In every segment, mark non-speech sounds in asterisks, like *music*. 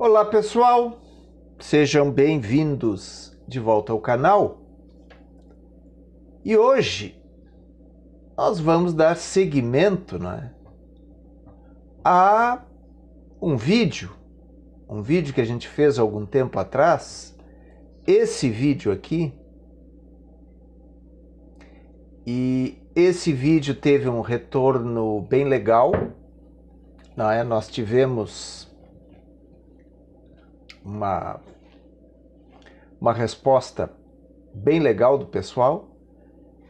Olá pessoal, sejam bem-vindos de volta ao canal. E hoje nós vamos dar seguimento né, a um vídeo, um vídeo que a gente fez algum tempo atrás. Esse vídeo aqui. E esse vídeo teve um retorno bem legal. Não é? Nós tivemos uma, uma resposta bem legal do pessoal,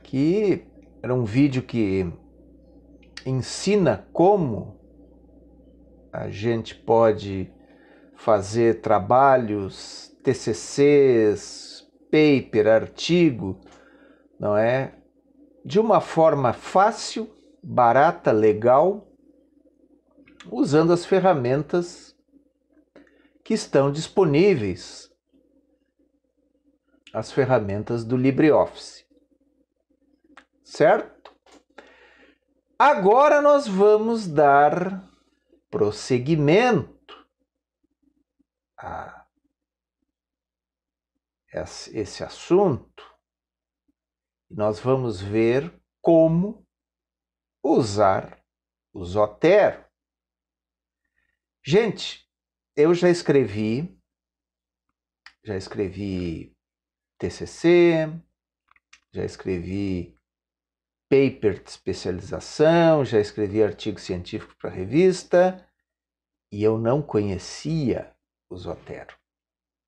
que era um vídeo que ensina como a gente pode fazer trabalhos, TCCs, paper, artigo, não é? De uma forma fácil, barata, legal, usando as ferramentas que estão disponíveis as ferramentas do LibreOffice. Certo? Agora nós vamos dar prosseguimento a esse assunto. Nós vamos ver como usar o Zotero. Gente, eu já escrevi, já escrevi TCC, já escrevi paper de especialização, já escrevi artigo científico para revista e eu não conhecia o Zotero.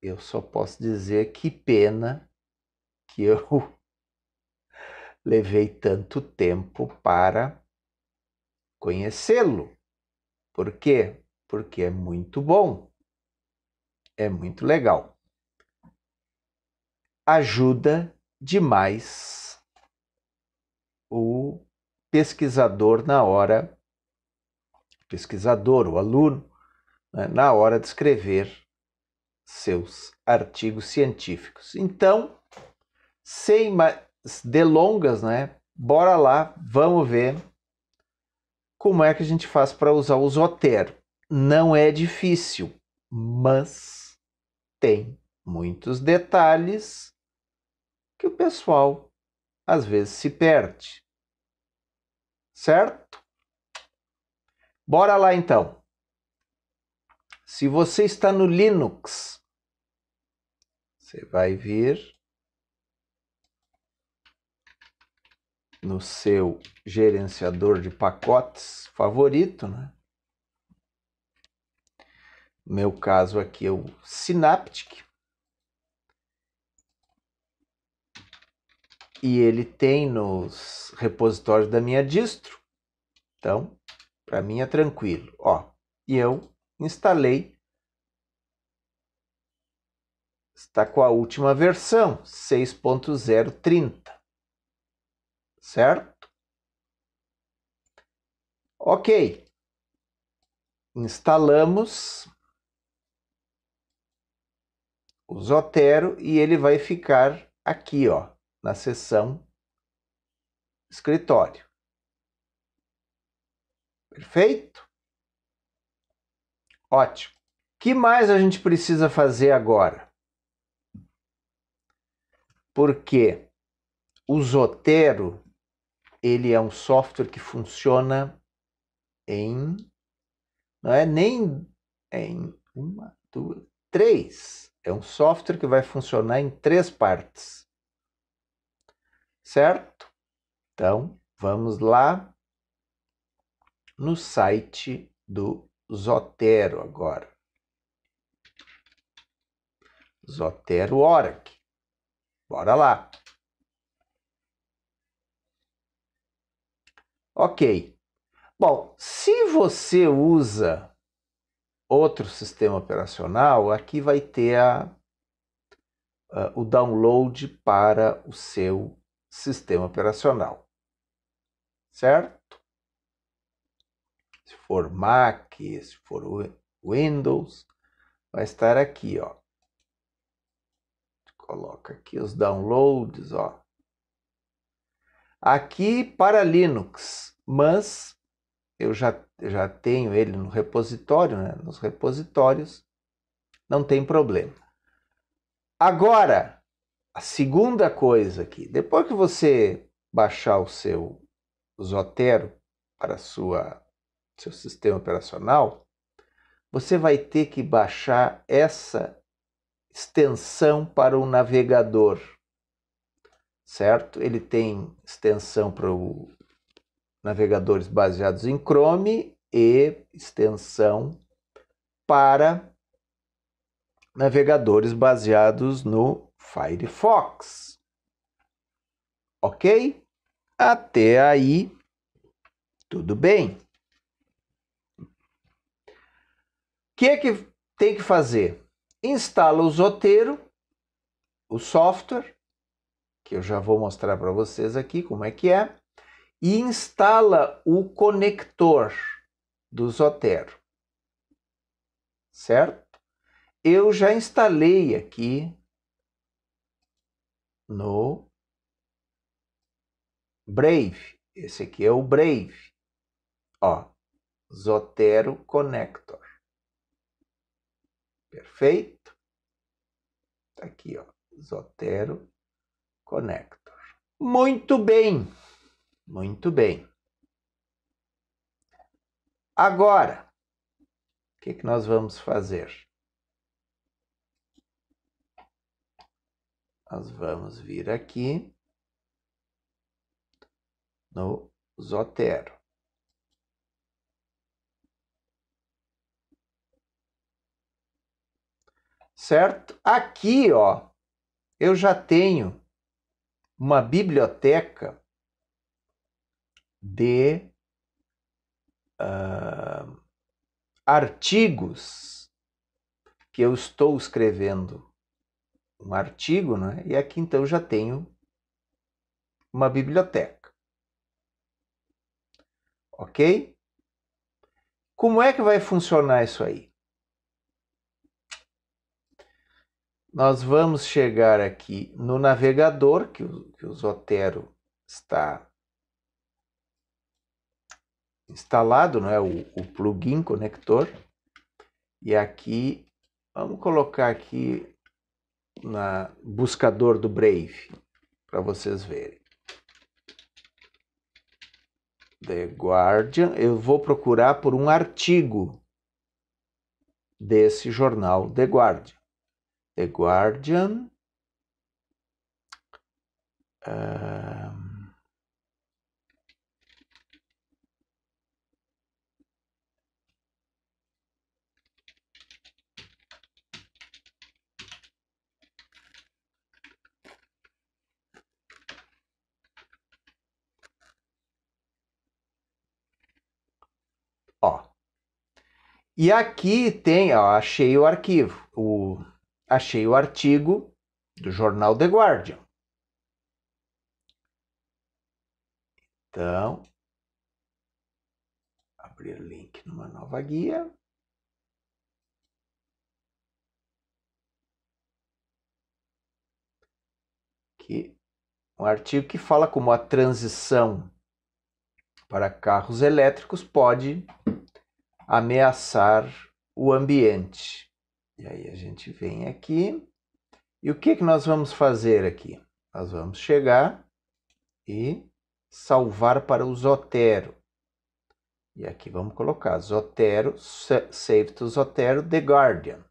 Eu só posso dizer que pena que eu *laughs* levei tanto tempo para conhecê-lo. Por quê? porque é muito bom, é muito legal. Ajuda demais o pesquisador na hora, pesquisador, o aluno, né, na hora de escrever seus artigos científicos. Então, sem delongas, né? Bora lá, vamos ver como é que a gente faz para usar o Zotero. Não é difícil, mas tem muitos detalhes que o pessoal às vezes se perde. Certo? Bora lá então. Se você está no Linux, você vai vir no seu gerenciador de pacotes favorito, né? meu caso aqui é o Synaptic. E ele tem nos repositórios da minha distro. Então, para mim é tranquilo. Ó, e eu instalei. Está com a última versão, 6.030. Certo? Ok. Instalamos o Zotero e ele vai ficar aqui, ó, na seção escritório. Perfeito? Ótimo. O que mais a gente precisa fazer agora? Porque o Zotero, ele é um software que funciona em não é nem é em uma, duas, três é um software que vai funcionar em três partes. Certo? Então, vamos lá no site do Zotero agora. Zotero Oracle, Bora lá. Ok. Bom, se você usa outro sistema operacional, aqui vai ter a, a, o download para o seu sistema operacional. Certo? Se for Mac, se for Windows, vai estar aqui, ó. Coloca aqui os downloads, ó. Aqui para Linux, mas eu já, já tenho ele no repositório, né? nos repositórios, não tem problema. Agora, a segunda coisa aqui, depois que você baixar o seu Zotero para sua seu sistema operacional, você vai ter que baixar essa extensão para o navegador, certo? Ele tem extensão para o navegadores baseados em Chrome e extensão para navegadores baseados no Firefox. Ok? Até aí, tudo bem. O que é que tem que fazer? Instala o Zotero, o software, que eu já vou mostrar para vocês aqui como é que é e instala o conector do Zotero. Certo? Eu já instalei aqui no Brave. Esse aqui é o Brave. Ó, Zotero Connector. Perfeito? Tá aqui, ó, Zotero Connector. Muito bem. Muito bem. Agora, o que, que nós vamos fazer? Nós vamos vir aqui no Zotero. Certo? Aqui, ó, eu já tenho uma biblioteca de uh, artigos que eu estou escrevendo. Um artigo, né? E aqui então já tenho uma biblioteca. Ok? Como é que vai funcionar isso aí? Nós vamos chegar aqui no navegador que o, que o Zotero está instalado né, o, o plugin conector. E aqui, vamos colocar aqui na buscador do Brave, para vocês verem. The Guardian, eu vou procurar por um artigo desse jornal The Guardian. The Guardian. Uh... E aqui tem, ó, achei o arquivo, o, achei o artigo do jornal The Guardian. Então, abrir link numa nova guia. Aqui, um artigo que fala como a transição para carros elétricos pode ameaçar o ambiente. E aí a gente vem aqui. E o que, que nós vamos fazer aqui? Nós vamos chegar e salvar para o Zotero. E aqui vamos colocar Zotero, Save to Zotero, The Guardian.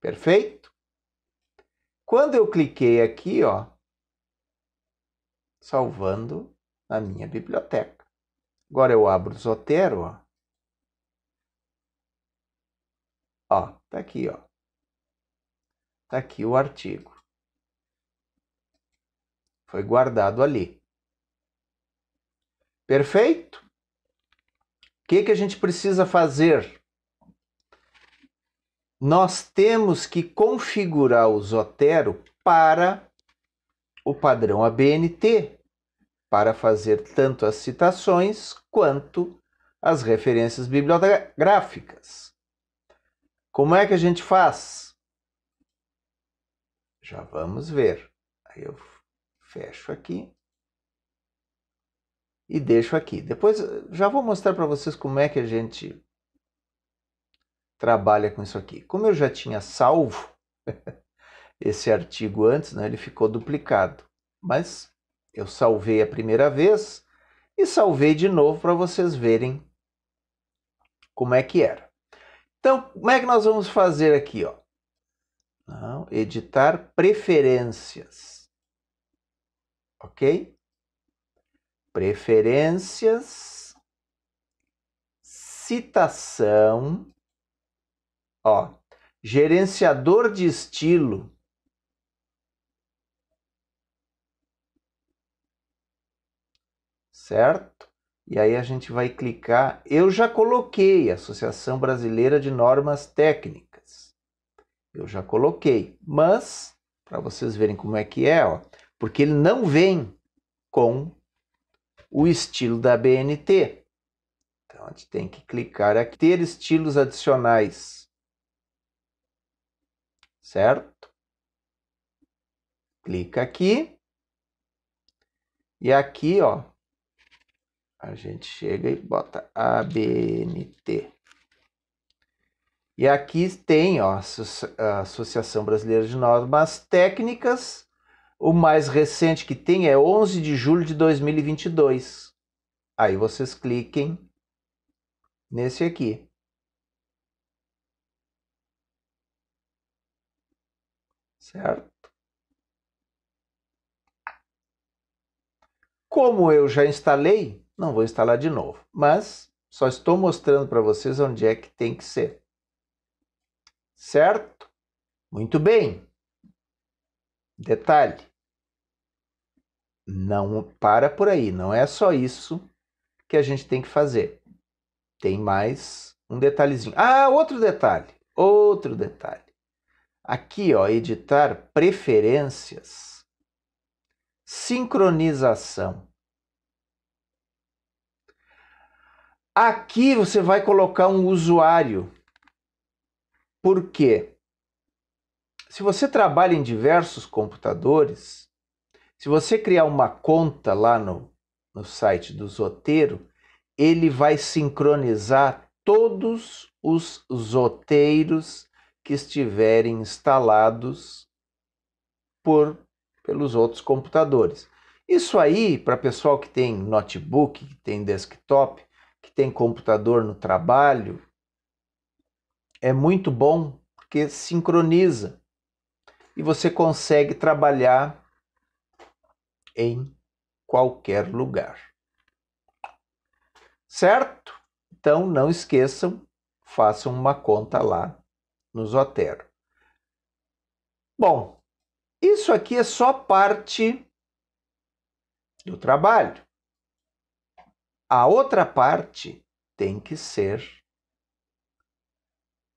Perfeito? Quando eu cliquei aqui, ó, salvando na minha biblioteca. Agora eu abro o Zotero, ó. Ó, tá aqui, ó. Tá aqui o artigo. Foi guardado ali. Perfeito? O que, que a gente precisa fazer? Nós temos que configurar o Zotero para o padrão ABNT, para fazer tanto as citações quanto as referências bibliográficas. Como é que a gente faz? Já vamos ver. Aí eu fecho aqui e deixo aqui. Depois já vou mostrar para vocês como é que a gente trabalha com isso aqui. Como eu já tinha salvo *laughs* esse artigo antes, né, ele ficou duplicado. Mas eu salvei a primeira vez e salvei de novo para vocês verem como é que era. Então, como é que nós vamos fazer aqui? Ó? Não, editar preferências. Ok? Preferências, citação, ó, gerenciador de estilo. Certo? E aí a gente vai clicar. Eu já coloquei Associação Brasileira de Normas Técnicas. Eu já coloquei, mas para vocês verem como é que é, ó, porque ele não vem com o estilo da BNT. Então a gente tem que clicar aqui, ter estilos adicionais. Certo? Clica aqui. E aqui, ó, a gente chega e bota ABNT. E aqui tem ó, a Associação Brasileira de Normas Técnicas. O mais recente que tem é 11 de julho de 2022. Aí vocês cliquem nesse aqui. Certo? Como eu já instalei, não vou instalar de novo. Mas só estou mostrando para vocês onde é que tem que ser. Certo? Muito bem. Detalhe. Não para por aí, não é só isso que a gente tem que fazer. Tem mais um detalhezinho. Ah, outro detalhe, outro detalhe. Aqui, ó, editar preferências, sincronização. Aqui você vai colocar um usuário. Por quê? Se você trabalha em diversos computadores, se você criar uma conta lá no, no site do Zoteiro, ele vai sincronizar todos os zoteiros que estiverem instalados por pelos outros computadores. Isso aí, para pessoal que tem notebook, que tem desktop, que tem computador no trabalho é muito bom porque sincroniza e você consegue trabalhar em qualquer lugar. Certo? Então não esqueçam, façam uma conta lá no Zotero. Bom, isso aqui é só parte do trabalho a outra parte tem que ser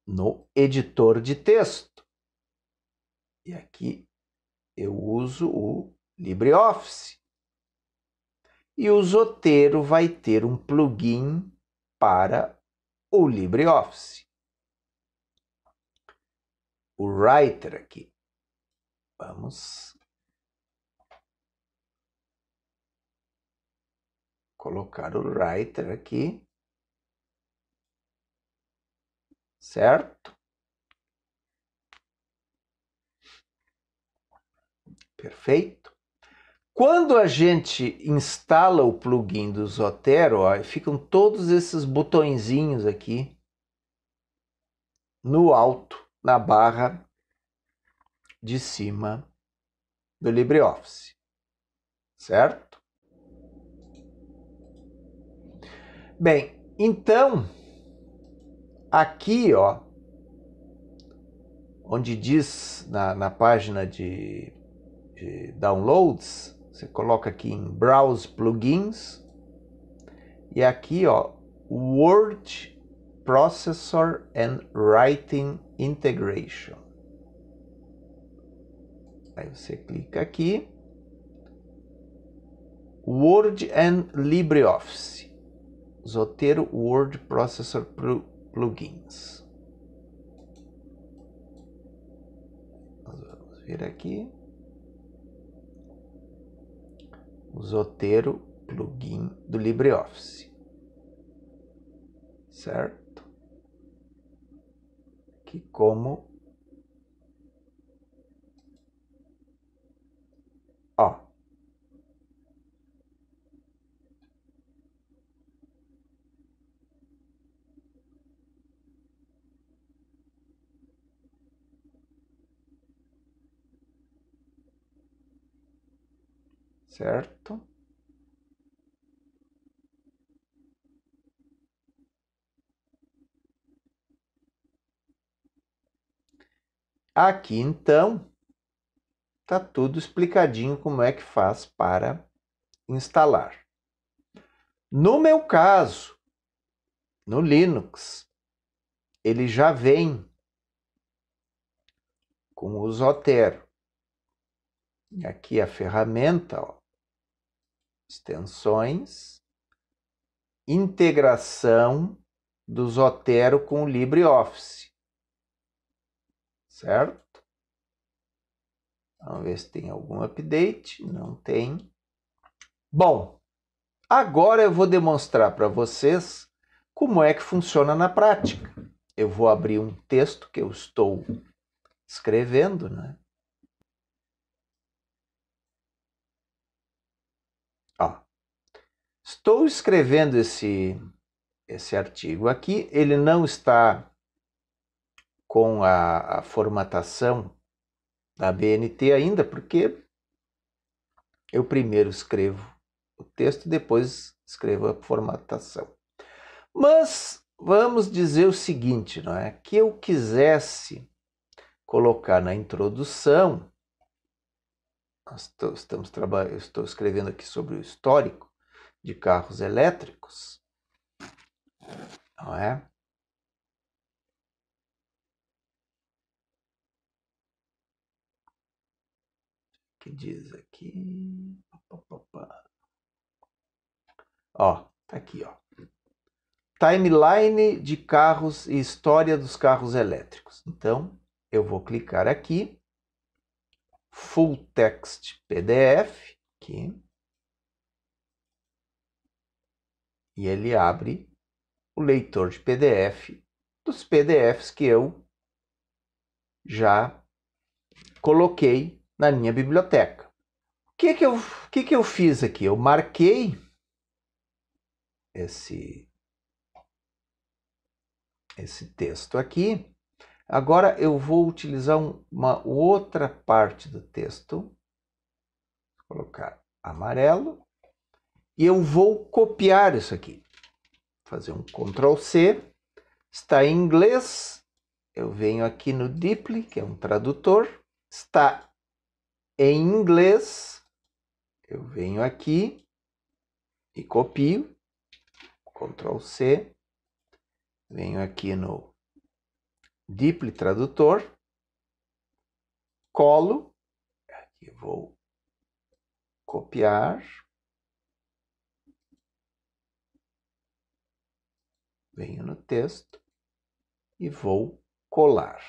no editor de texto. E aqui eu uso o LibreOffice. E o Zotero vai ter um plugin para o LibreOffice. O Writer aqui. Vamos colocar o writer aqui. Certo? Perfeito. Quando a gente instala o plugin do Zotero, ó, ficam todos esses botõezinhos aqui no alto, na barra de cima do LibreOffice, certo? Bem, então, aqui, ó, onde diz na, na página de, de downloads, você coloca aqui em Browse Plugins, e aqui, ó, Word Processor and Writing Integration. Aí você clica aqui. Word and LibreOffice. Zotero Word Processor Plugins. Nós vamos vir aqui. O Zotero Plugin do LibreOffice. Certo? Que como ó, certo? Aqui então tá tudo explicadinho como é que faz para instalar. No meu caso, no Linux, ele já vem com o Zotero. E aqui a ferramenta, ó, extensões, integração do Zotero com o LibreOffice. Certo? Vamos ver se tem algum update. Não tem. Bom, agora eu vou demonstrar para vocês como é que funciona na prática. Eu vou abrir um texto que eu estou escrevendo, né? Estou escrevendo esse, esse artigo aqui, ele não está com a, a formatação da BNT ainda, porque eu primeiro escrevo o texto e depois escrevo a formatação. Mas vamos dizer o seguinte, não é? Que eu quisesse colocar na introdução, nós estamos trabalhando, eu estou escrevendo aqui sobre o histórico, de carros elétricos, não é? que diz aqui? Ó, tá aqui, ó. Timeline de carros e história dos carros elétricos. Então, eu vou clicar aqui. Full text PDF, aqui. e ele abre o leitor de PDF dos PDFs que eu já coloquei na minha biblioteca. O que que eu, o que que eu fiz aqui? Eu marquei esse, esse texto aqui. Agora eu vou utilizar uma outra parte do texto. Vou colocar amarelo e eu vou copiar isso aqui. Fazer um Ctrl C, está em inglês, eu venho aqui no Deeply, que é um tradutor, está em inglês, eu venho aqui e copio, Ctrl C, venho aqui no Deeply Tradutor, colo, aqui vou copiar, venho no texto e vou colar.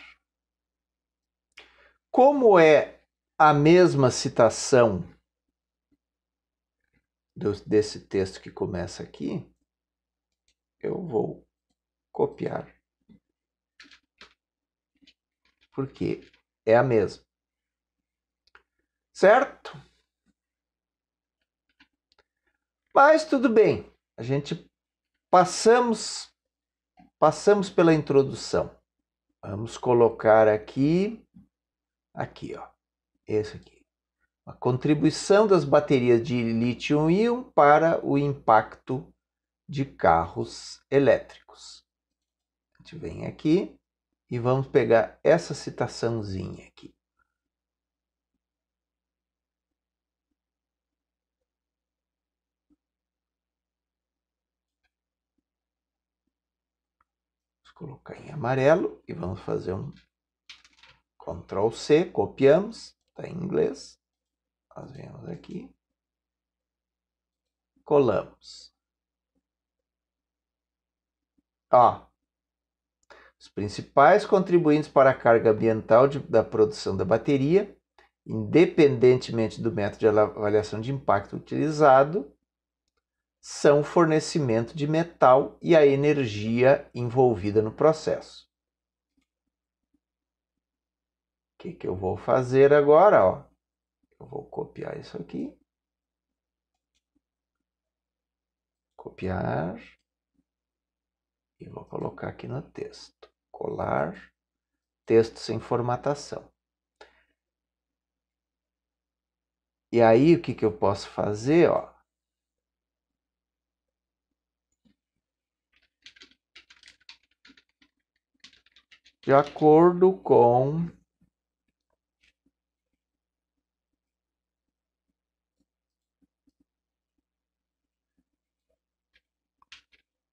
Como é a mesma citação do, desse texto que começa aqui, eu vou copiar. Porque é a mesma. Certo? Mas tudo bem, a gente passamos Passamos pela introdução. Vamos colocar aqui, aqui, ó, esse aqui. A contribuição das baterias de lítio-íon para o impacto de carros elétricos. A gente vem aqui e vamos pegar essa citaçãozinha aqui. colocar em amarelo e vamos fazer um Ctrl C, copiamos, está em inglês. Nós viemos aqui, colamos. Ó, os principais contribuintes para a carga ambiental de, da produção da bateria, independentemente do método de avaliação de impacto utilizado, são o fornecimento de metal e a energia envolvida no processo. O que, que eu vou fazer agora? Ó? Eu vou copiar isso aqui. Copiar. E vou colocar aqui no texto. Colar. Texto sem formatação. E aí, o que, que eu posso fazer? Ó? de acordo com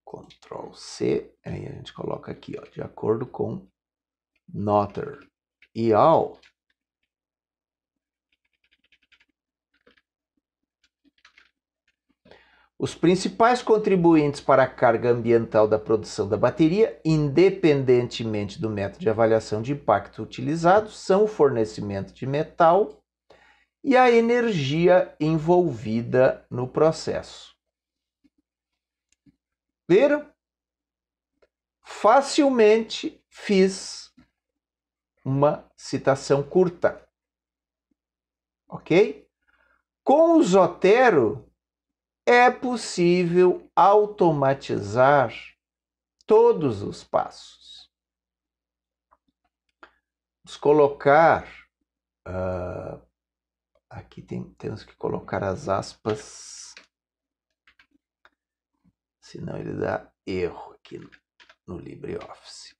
Ctrl C, aí a gente coloca aqui, ó, de acordo com Notter e ao Os principais contribuintes para a carga ambiental da produção da bateria, independentemente do método de avaliação de impacto utilizado, são o fornecimento de metal e a energia envolvida no processo. Viram? Facilmente fiz uma citação curta. Ok? Com o Zotero, é possível automatizar todos os passos. Vamos colocar. Uh, aqui tem, temos que colocar as aspas, senão ele dá erro aqui no, no LibreOffice.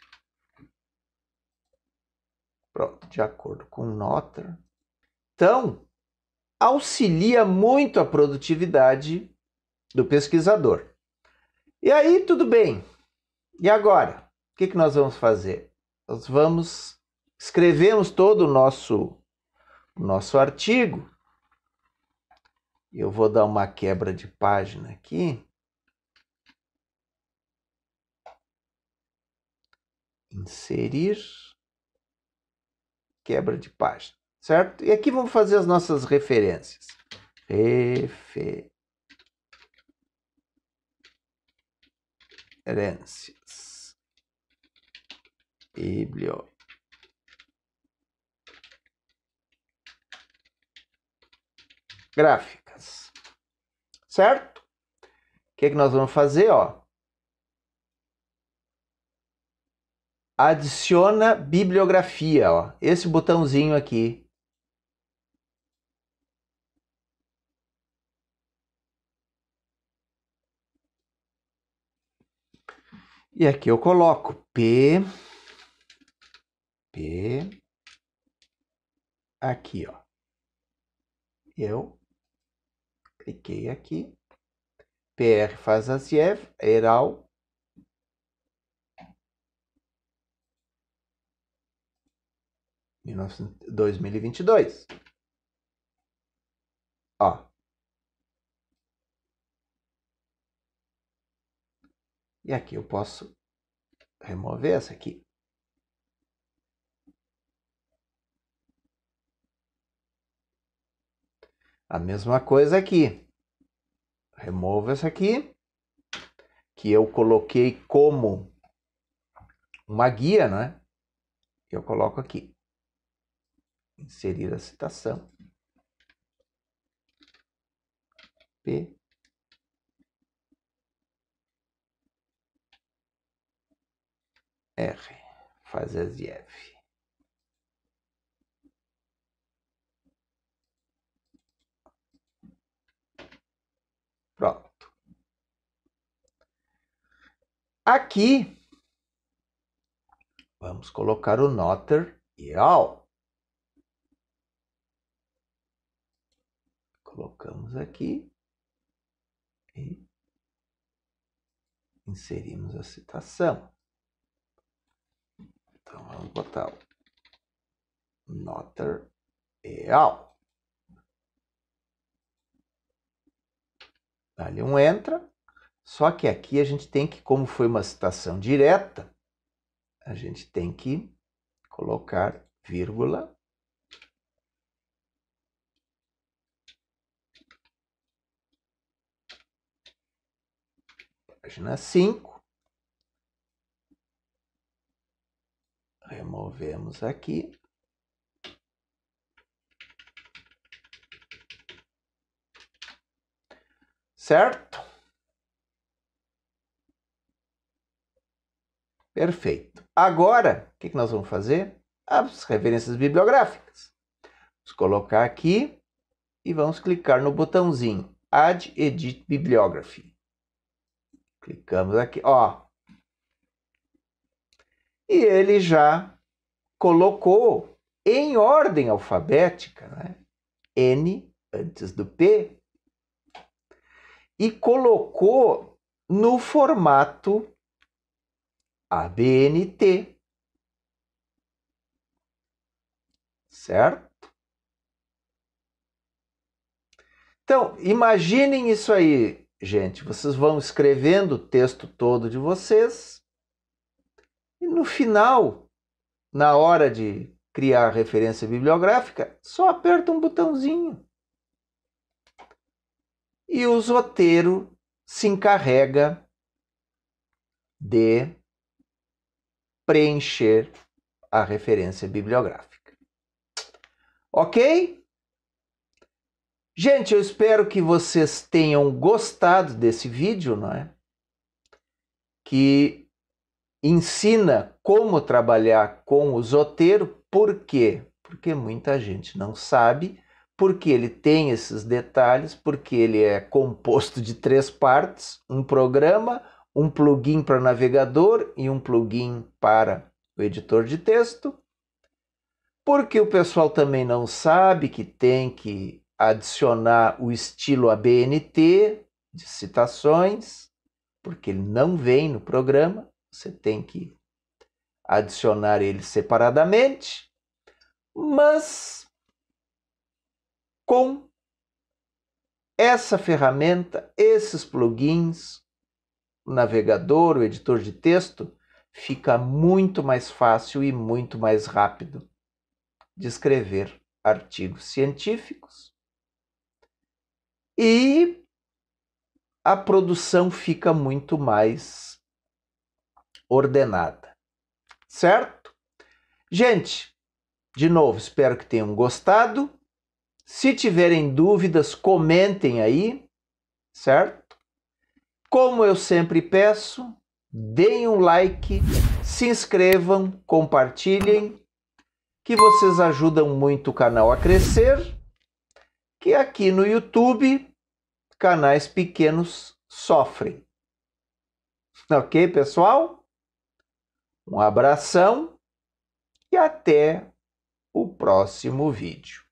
Pronto, de acordo com nota. Então, auxilia muito a produtividade do pesquisador. E aí, tudo bem. E agora? O que, que nós vamos fazer? Nós vamos escrevemos todo o nosso o nosso artigo. Eu vou dar uma quebra de página aqui. Inserir quebra de página, certo? E aqui vamos fazer as nossas referências. Referências. referências, biblioteca. gráficas, certo? O que, é que nós vamos fazer, ó? Adiciona bibliografia, ó. Esse botãozinho aqui, E aqui eu coloco P, P, aqui, ó. Eu cliquei aqui. PR Fazaziev, Eral, dois mil e vinte e dois Ó, E aqui eu posso remover essa aqui. A mesma coisa aqui. Removo essa aqui, que eu coloquei como uma guia, né? Eu coloco aqui. Inserir a citação. P R. Fazaziev. Pronto. Aqui, vamos colocar o noter e ao Colocamos aqui e inserimos a citação. Então vamos botar nota real. dá um entra. Só que aqui a gente tem que, como foi uma citação direta, a gente tem que colocar vírgula. Página 5. Removemos aqui. Certo? Perfeito. Agora, o que, nós vamos fazer? As referências bibliográficas. Vamos colocar aqui e vamos clicar no botãozinho Add Edit Bibliography. Clicamos aqui, ó, e ele já colocou em ordem alfabética né? N antes do P e colocou no formato ABNT. Certo? Então, imaginem isso aí, gente. Vocês vão escrevendo o texto todo de vocês e no final, na hora de criar a referência bibliográfica, só aperta um botãozinho. E o zoteiro se encarrega de preencher a referência bibliográfica. Ok? Gente, eu espero que vocês tenham gostado desse vídeo, não é? Que ensina como trabalhar com o zoteiro, por quê? Porque muita gente não sabe, porque ele tem esses detalhes, porque ele é composto de três partes: um programa, um plugin para navegador e um plugin para o editor de texto. Porque o pessoal também não sabe que tem que adicionar o estilo ABNT de citações, porque ele não vem no programa. Você tem que adicionar ele separadamente, mas com essa ferramenta, esses plugins, o navegador, o editor de texto, fica muito mais fácil e muito mais rápido de escrever artigos científicos e a produção fica muito mais ordenada. Certo? Gente, de novo, espero que tenham gostado. Se tiverem dúvidas, comentem aí, certo? Como eu sempre peço, deem um like, se inscrevam, compartilhem, que vocês ajudam muito o canal a crescer, que aqui no YouTube canais pequenos sofrem. Ok, pessoal? Um abração e até o próximo vídeo.